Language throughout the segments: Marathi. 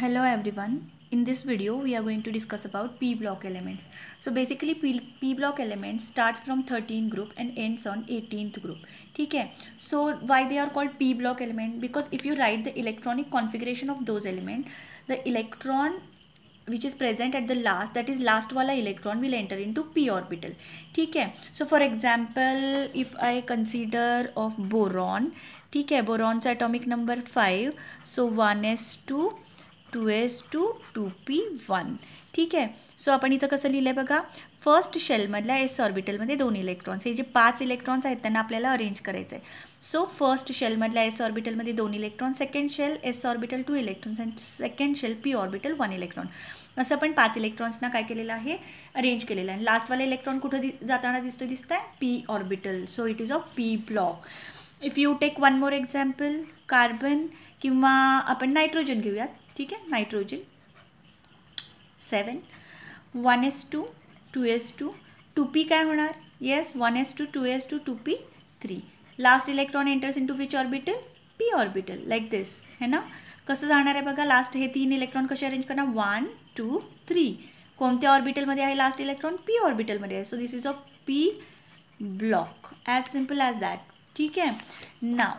hello everyone in this video we are going to discuss about p block elements so basically p, block elements starts from 13th group and ends on 18th group Okay. so why they are called p block element because if you write the electronic configuration of those element the electron which is present at the last that is last wala electron will enter into p orbital Okay. so for example if I consider of boron Okay. boron's atomic number 5 so 1s2 two S two two p one ठीक आहे सो आपण इथं कसं लिहिलं आहे बघा फर्स्ट शेलमधल्या एस ऑर्बिटलमध्ये दोन इलेक्ट्रॉन्स हे जे पाच इलेक्ट्रॉन्स आहेत त्यांना आपल्याला अरेंज करायचं आहे सो फर्स्ट शेलमधल्या एस ऑर्बिटलमध्ये दोन electron second shell s orbital two electrons and second shell p orbital one electron असं आपण पाच इलेक्ट्रॉन्सना काय केलेलं आहे अरेंज केलेलं आहे लास्टवाला इलेक्ट्रॉन कुठं दि जाताना दिसतो दिसत आहे p orbital so it is a p block if you take one more example carbon किंवा आपण नायट्रोजन घेऊयात ठीक है nitrogen seven one S two two S two two p काय होणार yes one S two two S two two p three last electron enters to which orbital p orbital like this है ना कसं जाणार आहे बघा लास्ट हे तीन इलेक्ट्रॉन कसे अरेंज करणार वन टू थ्री कोणत्या ऑर्बिटलमध्ये आहे लास्ट इलेक्ट्रॉन पी ऑर्बिटलमध्ये आहे so this is a p block as simple as that ठीक आहे now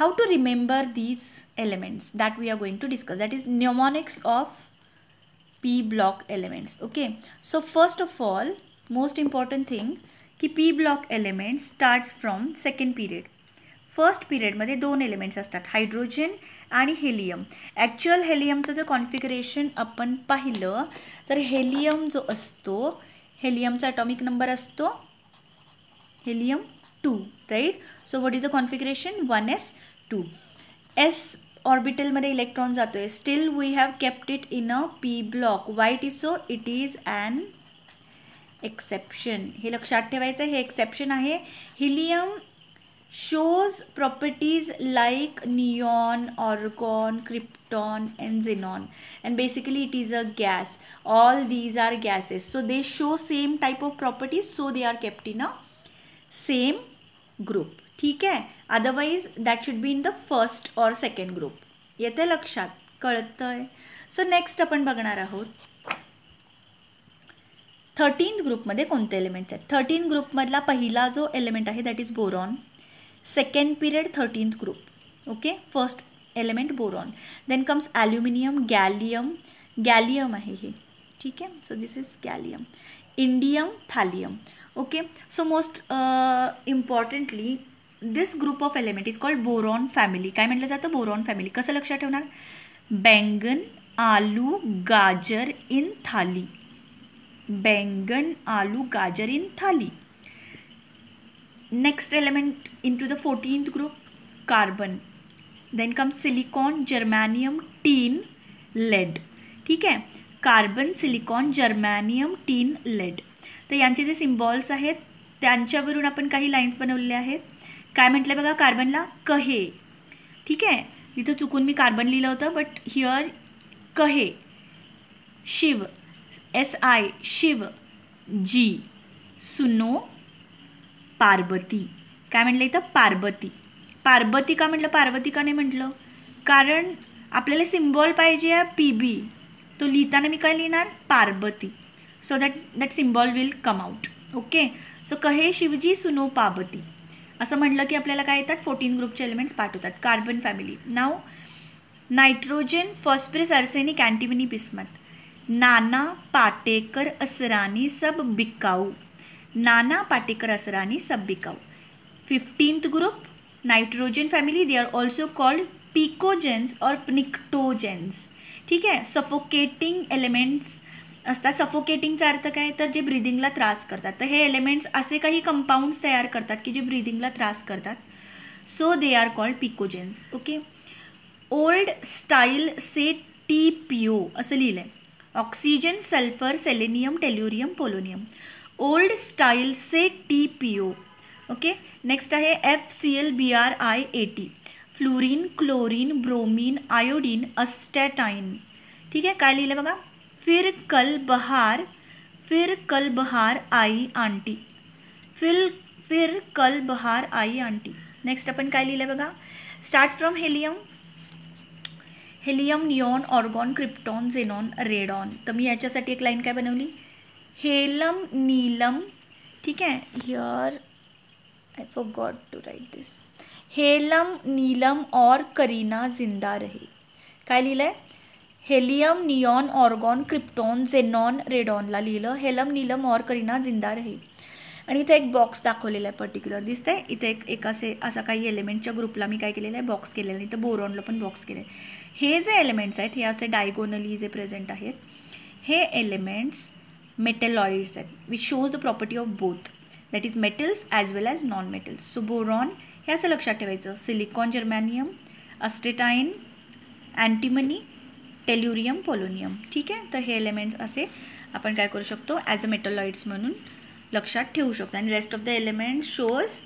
how to remember these elements that we are going to discuss that is mnemonics of p block elements okay so first of all most important thing की p block elements starts from second period first पिरियडमध्ये दोन एलिमेंट्स असतात हायड्रोजन आणि हेलियम ॲक्च्युअल हेलियमचं जर कॉन्फिगरेशन आपण पाहिलं तर हेलियम जो असतो हेलियमचा अटॉमिक नंबर असतो helium two right so what is the configuration one S two s ऑर्बिटलमध्ये इलेक्ट्रॉन जातो आहे still we have kept it in a p block why is so it is and exception हे लक्षात ठेवायचं हे एक्सेप्शन आहे helium shows properties like neon argon krypton and xenon and basically it is a gas all these are gases so they show same type of properties so they are kept in a same group ठीक आहे otherwise that should be in the first or second group येते लक्षात कळतं आहे सो नेक्स्ट आपण बघणार आहोत थर्टीन ग्रुपमध्ये कोणते एलिमेंट्स आहेत थर्टीन ग्रुपमधला पहिला जो एलिमेंट आहे that is boron second period thirteenth group okay first element boron then comes aluminium gallium gallium आहे हे ठीक आहे so this is gallium indium thallium okay so most importantly this group of element is called boron family काय म्हटलं जातं बोरॉन फॅमिली कसं लक्षात ठेवणार बँगन आलू गाजर इन थाली बँगन आलू गाजर इन थाली next element into the fourteenth group carbon then come silicon germanium tin lead ठीक आहे carbon silicon germanium tin lead तर यांचे जे सिम्बॉल्स आहेत त्यांच्यावरून आपण काही लाईन्स बनवलेल्या आहेत काय म्हटलं बघा कार्बनला कहे ठीक आहे इथं चुकून मी कार्बन लिहिलं होतं बट हिअर कहे शिव एस आय शिव जी सुनो पार्वती काय म्हटलं इथं पार्वती पार्वती का म्हटलं पार्वती का नाही म्हटलं कारण आपल्याला सिम्बॉल पाहिजे आहे पी बी तो लिहिताना मी काय लिहिणार Parvati so that that symbol will come out okay so कहे शिवजी सुनो पार्वती असं म्हटलं की आपल्याला काय येतात फोर्टीन ग्रुपचे एलिमेंट्स पाठ होतात carbon family now nitrogen phosphorus arsenic antimony bismuth Nana Patekar Asrani सब बिकाऊ नाना पाटेकर असरानी सब बिकाऊ fifteenth group nitrogen family they are also called pnicogens और निक्टोजेंस ठीक है सफोकेटिंग एलिमेंट्स असतात सफोकेटिंगचा अर्थ काय तर जे ब्रिदिंगला त्रास करतात तर हे एलिमेंट्स असे काही कंपाऊंड्स तयार करतात की जे ब्रिदिंगला त्रास करतात so they are called pnicogens okay old style से टी पी ओ असं लिहिलं आहे oxygen sulphur selenium tellurium polonium old style से T P O okay next आहे F C L B R I A T fluorine chlorine bromine iodine astatine ठीक आहे काय लिहिलं बघा फिर कल बहार फिर कल बहार आई आंटी फिर फिर कल बहार आई आंटी नेक्स्ट अपन का लिहिलं बघा start from helium helium neon argon krypton xenon radon तो मैं ये एक लाइन का बनवली हेलम नीलम ठीक है here I forgot to write this हेलम नीलम और करीना जिंदा रहे का लिहिलं है helium neon argon krypton xenon रेडॉनला लिहिलं हेलम नीलम ऑर करीना जिंदा रही आणि इथे एक बॉक्स दाखवलेला आहे पर्टिक्युलर दिसतंय इथे एक एक असे असा काही एलिमेंटच्या ग्रुपला मी काय केलेलं आहे बॉक्स केलेलं आहे इथं बोरॉनला पण बॉक्स केले हे जे एलिमेंट्स आहेत हे असे डायगोनली जे प्रेझेंट आहेत हे एलिमेंट्स मेटेलॉइड्स आहेत which shows the property of both that is metals as well as non metals so boron हे असं लक्षात ठेवायचं सिलिकॉन जर्मॅनियम अस्टेटाईन अँटीमनी टेल्युरियम पोलोनियम ठीक आहे तर हे एलिमेंट्स असे आपण काय करू शकतो ॲज अ मेटलॉइड्स म्हणून लक्षात ठेवू शकतो आणि rest of the element shows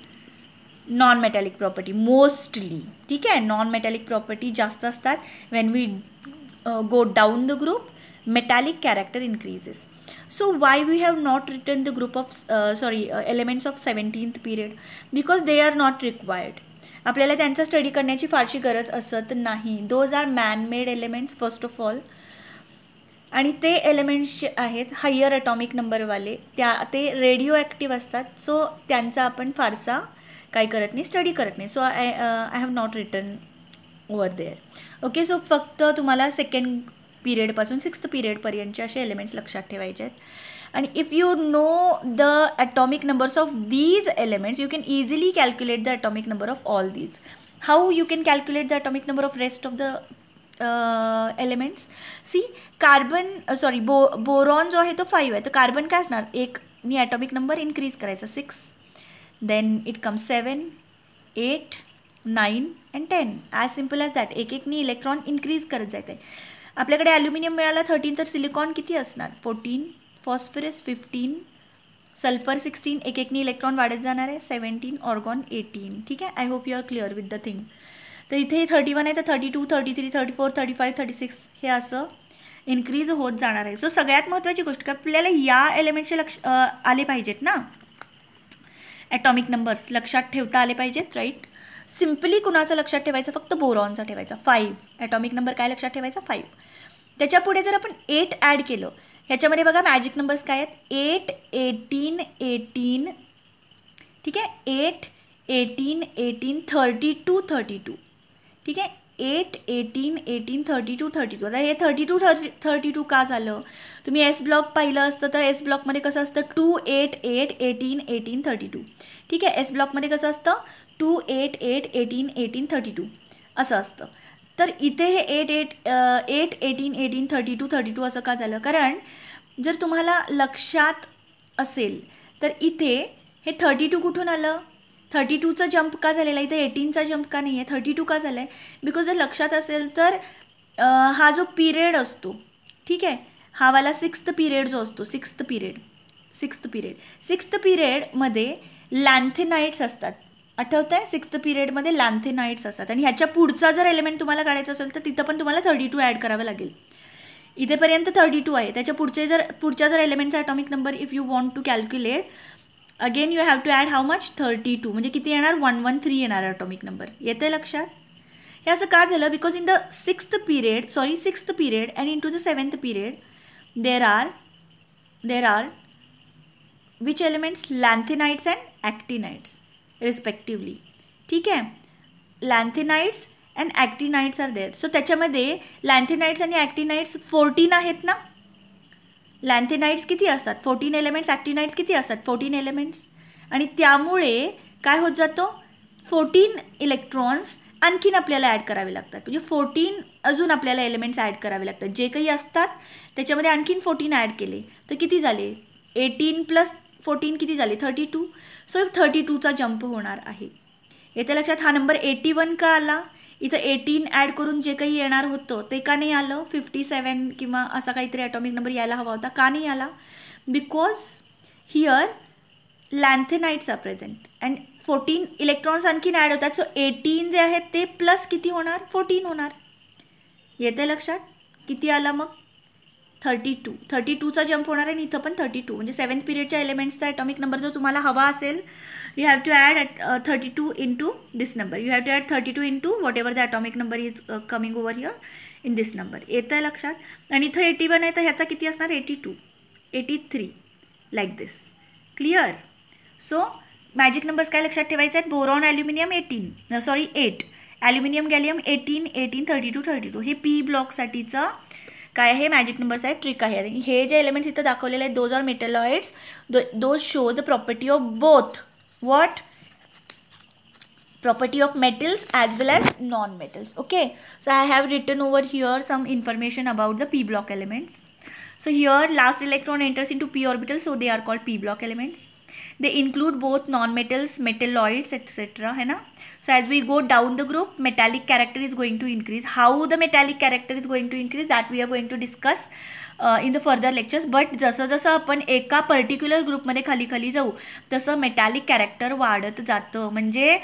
non metallic property mostly ठीक आहे नॉन मेटॅलिक प्रॉपर्टी जास्त असतात when we go down the group metallic character increases so why we have not return the group of sorry elements of seventeenth period because they are not required आपल्याला त्यांचा स्टडी करण्याची फारशी गरज असत नाही those are manmade elements first of all आणि ते एलिमेंट्स जे आहेत हायर अटॉमिक नंबरवाले त्या ते रेडिओ ॲक्टिव्ह असतात सो त्यांचा आपण फारसा काय करत नाही स्टडी करत नाही so I I have not return over there okay so फक्त तुम्हाला सेकंड पिरियडपासून सिक्स्थ पिरियडपर्यंतचे असे एलिमेंट्स लक्षात ठेवायचे आहेत आणि if you know the atomic numbers of these elements you can easily calculate the atomic number of all these how you can calculate the atomic number of rest of the elements see carbon sorry bo boron जो आहे तो फाईव्ह आहे तर कार्बन काय असणार एक मी ॲटॉमिक नंबर इन्क्रीज करायचा six then it comes seven eight nine and ten as simple as that एक एकनी इलेक्ट्रॉन इन्क्रीज करत जायचं आहे आपल्याकडे ॲल्युमिनियम मिळाला थर्टीन तर सिलिकॉन किती असणार fourteen phosphorus fifteen sulphur sixteen एक एकनी इलेक्ट्रॉन वाढत जाणार आहे सेवन्टीन ऑर्गॉन एटीन ठीक आहे I hope you are clear with the thing तर इथे थर्टी वन आहे तर thirty two thirty three thirty four thirty five thirty six हे असं इन्क्रीज होत जाणार आहे सो सगळ्यात महत्त्वाची गोष्ट का आपल्याला या एलिमेंटचे लक्ष आले पाहिजेत ना ॲटॉमिक नंबर्स लक्षात ठेवता आले पाहिजेत राईट सिम्पली कुणाचं लक्षात ठेवायचं फक्त बोरॉनचा ठेवायचा फाईव्ह ॲटॉमिक नंबर काय लक्षात ठेवायचा फाईव्ह त्याच्यापुढे जर आपण एट ॲड केलं ह्याच्यामध्ये बघा मॅजिक नंबर्स काय आहेत एट एटीन एटीन ठीक आहे eight eighteen eighteen thirty two thirty two ठीक आहे eight eighteen eighteen thirty two thirty two आता हे thirty two thirty thirty two का झालं तुम्ही एस ब्लॉक पाहिलं असतं तर एस ब्लॉकमध्ये कसं असतं two eight eight eighteen eighteen thirty two ठीक आहे एस ब्लॉकमध्ये कसं असतं two eight eight eighteen eighteen thirty two असं असतं तर इथे हे eight eight eight eighteen eighteen thirty two thirty two असं का झालं कारण जर तुम्हाला लक्षात असेल तर इथे हे थर्टी टू कुठून आलं थर्टी टूचा जंप का झालेला आहे इथे एटीनचा जंप का नाही आहे थर्टी टू का झालं आहे बिकॉज जर लक्षात असेल तर हा जो पिरियड असतो ठीक आहे हा वाला सिक्स्थ पिरियड जो असतो sixth period sixth period sixth पिरियडमध्ये लँथेनाईट्स असतात आठवत आहे सिक्स्थ पिरियडमध्ये नाईट्स असतात आणि ह्याच्या पुढचा जर एलिमेंट तुम्हाला काढायचा असेल तर तिथं पण तुम्हाला थर्टी टू ॲड करावं लागेल इथेपर्यंत थर्टी टू आहे त्याच्या पुढचे जर पुढच्या जर एलिमेंटचा atomic number if you want to calculate again you have to add how much thirty two म्हणजे किती येणार वन वन थ्री येणार ॲटॉमिक नंबर आहे लक्षात हे असं का झालं because in the sixth period sorry sixth period and into the seventh period there are there are which elements lanthanides and actinides respectively ठीक आहे lanthanides and actinides are there so त्याच्यामध्ये लँथेनाईट्स आणि ॲक्टिनाईट्स फोर्टीन आहेत ना लँथेनाईट्स किती असतात फोर्टीन एलिमेंट्स ॲक्टिनाईट्स किती असतात फोर्टीन एलिमेंट्स आणि त्यामुळे काय होत जातो फोर्टीन इलेक्ट्रॉन्स आणखीन आपल्याला ॲड करावे लागतात म्हणजे फोर्टीन अजून आपल्याला एलिमेंट्स ॲड करावे लागतात जे काही असतात त्याच्यामध्ये आणखीन फोर्टीन ॲड केले तर किती झाले एटीन प्लस फोर्टीन किती झाली थर्टी टू सो थर्टी टूचा जंप होणार आहे येत्या लक्षात हा नंबर एटी वन का आला इथं एटीन ॲड करून जे काही येणार होतं ते का नाही आलं फिफ्टी सेवन किंवा असा काहीतरी ॲटॉमिक नंबर यायला हवा होता का नाही आला because here lanthanides are present and fourteen electrons आणखीन ॲड होतात सो एटीन जे आहेत ते प्लस किती होणार फोर्टीन होणार येते लक्षात किती आला मग थर्टी टू थर्टी टूचा जम्प होणार आहे आणि इथं पण थर्टी टू म्हणजे सेवन्थ पिरियडच्या एलिमेंट्सचा ॲटॉमिक नंबर जर तुम्हाला हवा असेल you have to add thirty two into this number you have to add thirty two into whatever the atomic number is coming over your in this number येतं आहे लक्षात आणि इथं एटी वन आहे तर ह्याचा किती असणार eighty two eighty three like this clear so magic numbers काय लक्षात ठेवायचे आहेत boron aluminium eighteen sorry eight aluminium gallium eighteen eighteen thirty two thirty two हे पी ब्लॉकसाठीचं काय आहे मॅजिक नंबरचा ट्रिक आहे हे जे एलिमेंट्स इथं दाखवलेले आहेत those are metalloids tho those show the property of both what property of metals as well as non-metals okay so i have written over here some information about the p block elements so here last electron enters into p orbital so they are called p block elements they include both non metals metalloids है ना so as we go down the group metallic character is going to increase how metallic character is going to increase that we are going to discuss in the further lectures but जसं जसं आपण एका पर्टिक्युलर ग्रुपमध्ये खाली खाली जाऊ तसं मेटॅलिक कॅरेक्टर वाढत जातं म्हणजे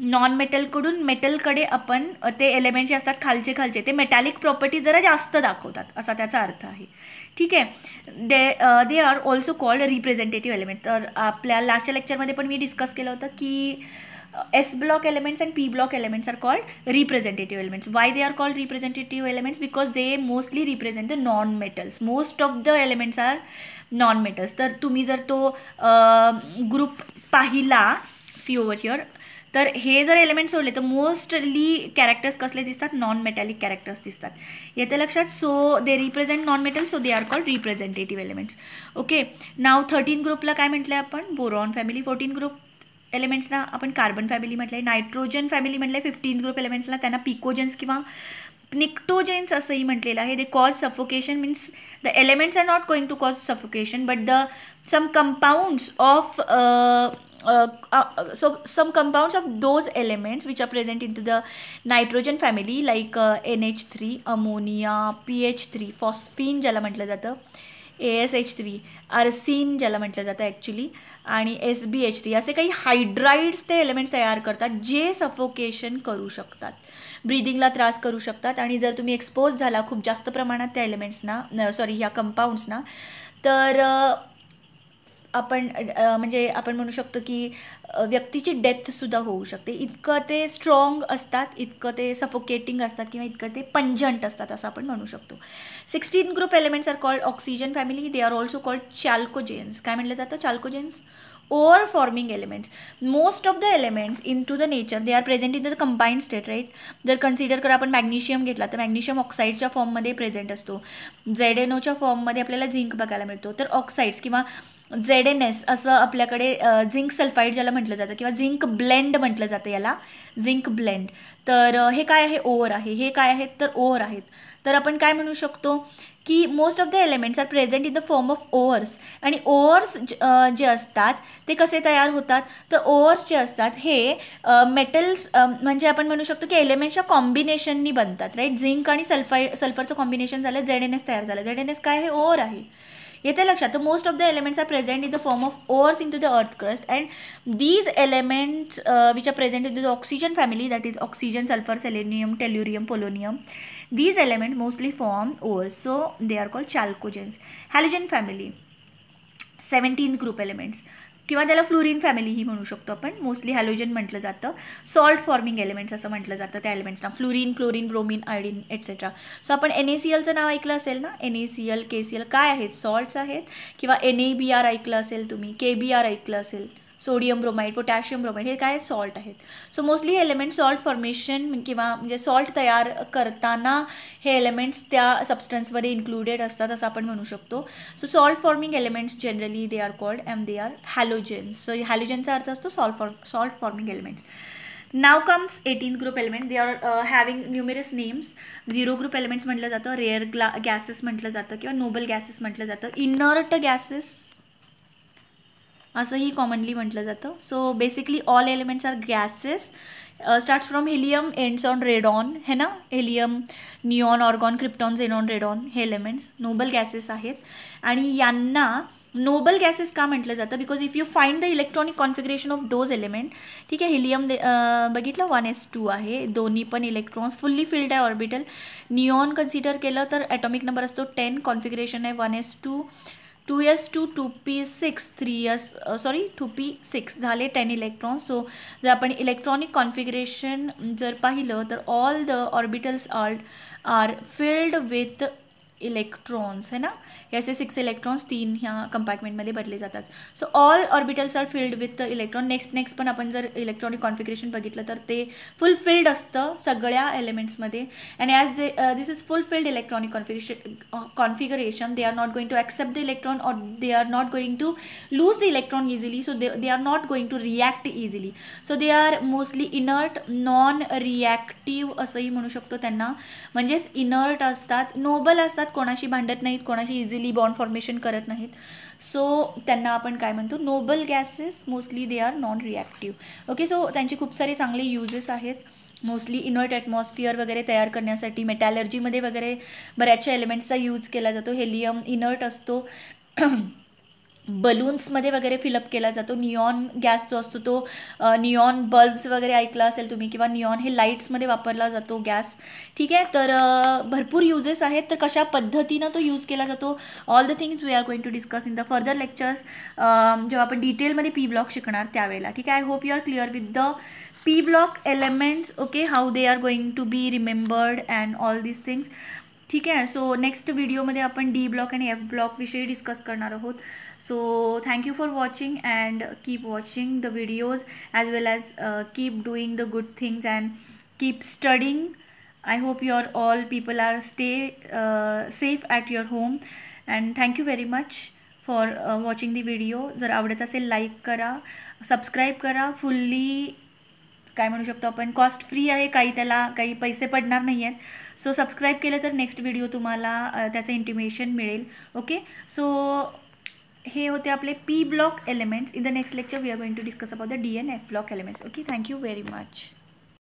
नॉन मेटलकडून मेटलकडे आपण ते एलिमेंट जे असतात खालचे खालचे ते मेटॅलिक प्रॉपर्टी जरा जास्त दाखवतात असा त्याचा अर्थ आहे ठीक आहे they they are also called representative element तर आपल्या लास्टच्या लेक्चरमध्ये पण मी डिस्कस केलं होतं की s block elements and p block elements are called representative elements why they are called representative elements because they mostly represent the non metals most of the elements are non metals तर तुम्ही जर तो ग्रुप uh, पाहिला सी ओवर युअर तर हे जर एलिमेंट सोडले तर मोस्टली कॅरेक्टर्स कसले दिसतात नॉन मेटॅलिक कॅरेक्टर्स दिसतात येते लक्षात so they represent non metal so they are called representative elements okay now thirteen ग्रुपला काय म्हटलं आहे आपण बोरॉन फॅमिली फोर्टीन ग्रुप एलिमेंट्सना आपण कार्बन फॅमिली म्हटलं आहे नायट्रोजन फॅमिली म्हटलं आहे फिफ्टीन ग्रुप एलिमेंट्सला त्यांना पिकोजन्स किंवा निक्टोजेन्स असंही म्हटलेलं आहे they cause suffocation means the elements are not going to cause suffocation but the some compounds of some uh, compounds uh, so some compounds of those elements which the nitrogen family like N H three ammonia P H three phosphine ज्याला म्हटलं जातं A S H three arsine ज्याला म्हटलं जातं ॲक्च्युली आणि एस बी एच थ्री असे काही हायड्राईड्स ते एलिमेंट्स तयार करतात जे सफोकेशन करू शकतात ब्रिदिंगला त्रास करू शकतात आणि जर तुम्ही एक्सपोज झाला खूप जास्त प्रमाणात त्या एलिमेंट्सना सॉरी ह्या कंपाऊंड्सना तर आपण म्हणजे आपण म्हणू शकतो की व्यक्तीची डेथसुद्धा होऊ शकते इतकं ते स्ट्रॉंग असतात इतकं ते सफोकेटिंग असतात किंवा इतकं ते पंजंट असतात असं आपण म्हणू शकतो sixteen group elements are called oxygen family they are also called chalcogens काय म्हटलं जातं chalcogens ore forming elements most of the elements into the nature they are present in the combined state right जर कन्सिडर करा आपण मॅग्नेशियम घेतला तर मॅग्नेशियम ऑक्साईडच्या फॉर्ममध्ये प्रेझेंट असतो झेड एन ओच्या फॉर्ममध्ये आपल्याला झिंक बघायला मिळतो तर ऑक्साईड्स किंवा झेड एन एस असं आपल्याकडे झिंक सल्फाईड ज्याला म्हटलं जातं किंवा झिंक ब्लेंड म्हटलं जातं याला झिंक ब्लेंड तर हे काय आहे ओवर आहे हे काय आहेत तर ओवर आहेत तर आपण काय म्हणू शकतो की most of the elements are present in the form of ores आणि ओवर्स जे असतात ते कसे तयार होतात तर ओवर्स जे असतात हे मेटल्स म्हणजे आपण म्हणू शकतो की एलिमेंट्सच्या कॉम्बिनेशननी बनतात राईट झिंक आणि सल्फाई सल्फरचं कॉम्बिनेशन झालं झेड एन एस तयार झालं झेड एन एस काय हे ओवर आहे येते लक्षात तर most of the elements are present in the form of ores into the earth crust and these elements which are present into the oxygen family that is oxygen sulphur selenium tellurium polonium these elements mostly form ores so they are called chalcogens halogen family 17 group elements किंवा त्याला फ्लोरीन फॅमिलीही म्हणू शकतो आपण मोस्टली हॅलोजन म्हटलं जातं सॉल्ट फॉर्मिंग एलिमेंट्स असं म्हटलं जातं त्या एलिमेंट्सना fluorine chlorine bromine iodine etcetera so आपण एन ए सी एलचं नाव ऐकलं असेल ना N A C L K C L काय आहेत सॉल्ट्स आहेत किंवा एन ए बी आर ऐकलं असेल तुम्ही के बी आर ऐकलं असेल सोडियम ब्रोमाइड पोटॅशियम ब्रोमाइड हे काय सॉल्ट आहेत सो मोस्टली हे एलिमेंट सॉल्ट फॉर्मेशन किंवा म्हणजे सॉल्ट तयार करताना हे एलिमेंट्स त्या सबस्टन्समध्ये इन्क्लुडेड असतात असं आपण म्हणू शकतो so salt forming elements generally they are called and they are halogens so हॅलोजनचा अर्थ असतो salt form salt forming elements नाव comes eighteen group element they are having numerous names zero group elements म्हटलं जातं रेअर ग्ला गॅसेस म्हटलं जातं किंवा नोबल गॅसेस म्हटलं जातं इनर्ट गॅसेस असंही कॉमनली म्हटलं जातं so basically all elements are gases starts from helium ends on radon है ना helium neon argon krypton xenon radon हे एलिमेंट्स नोबल गॅसेस आहेत आणि यांना नोबल गॅसेस का म्हटलं जातं because if you find the electronic configuration of those element ठीक आहे हिलियम बघितलं वन एस टू आहे दोन्ही पण इलेक्ट्रॉन्स फुल्ली फिल्ड आहे ऑर्बिटल निऑन कन्सिडर केलं तर ॲटॉमिक नंबर असतो टेन कॉन्फिगरेशन आहे one S two two S two two P six three S sorry two P six झाले टेन इलेक्ट्रॉन सो जर आपण इलेक्ट्रॉनिक कॉन्फिगरेशन जर पाहिलं तर all the orbitals are are filled with electrons है ना हे असे सिक्स इलेक्ट्रॉन्स तीन ह्या कंपार्टमेंटमध्ये भरले जातात so all orbitals are filled with electron next next पण आपण जर इलेक्ट्रॉनिक कॉन्फिग्रेशन बघितलं तर ते फिल्ड असतं सगळ्या एलिमेंट्समध्ये and as they this is fulfilled electronic configuration configuration they are not going to accept the electron or they are not going to lose the electron easily so they they are not going to react easily so they are mostly inert non reactive असंही म्हणू शकतो त्यांना म्हणजेच इनर्ट असतात नोबल असतात कोणाशी भांडत नाहीत कोणाशी इझिली बॉन्ड फॉर्मेशन करत नाहीत सो त्यांना आपण काय म्हणतो noble gases mostly they are non reactive okay so त्यांचे खूप सारे चांगले युजेस आहेत मोस्टली इनर्ट ॲटमॉस्फिअर वगैरे तयार करण्यासाठी मेटॅलर्जीमध्ये वगैरे बऱ्याचशा एलिमेंट्सचा यूज केला जातो हेलियम इनर्ट असतो बलून्समध्ये वगैरे फिलअप केला जातो नियॉन गॅस जो असतो तो नियॉन बल्ब्स वगैरे ऐकला असेल तुम्ही किंवा नियॉन हे लाईट्समध्ये वापरला जातो गॅस ठीक आहे तर भरपूर युजेस आहेत तर कशा पद्धतीनं तो यूज केला जातो all the things we are going to discuss in the further lectures जेव्हा आपण डिटेलमध्ये पी ब्लॉक शिकणार त्यावेळेला ठीक आहे I hope you are clear with the P block elements okay how they are going to be remembered and all this things ठीक आहे सो नेक्स्ट व्हिडिओमध्ये आपण डी ब्लॉक आणि एफ ब्लॉक ब्लॉकविषयी डिस्कस करणार आहोत so thank you for watching and keep watching the videos as well as keep doing the good things and keep studying I hope your all people are stay safe at your home and thank you very much for watching the video जर आवडत असेल लाईक करा सबस्क्राईब करा फुल्ली काय म्हणू शकतो आपण कॉस्ट फ्री आहे काही त्याला काही पैसे पडणार नाही आहेत सो सबस्क्राईब केलं तर नेक्स्ट व्हिडिओ तुम्हाला त्याचं इंटिमेशन मिळेल ओके सो हे होते आपले P block elements in the next lecture we are going to discuss about the D and F block elements okay thank you very much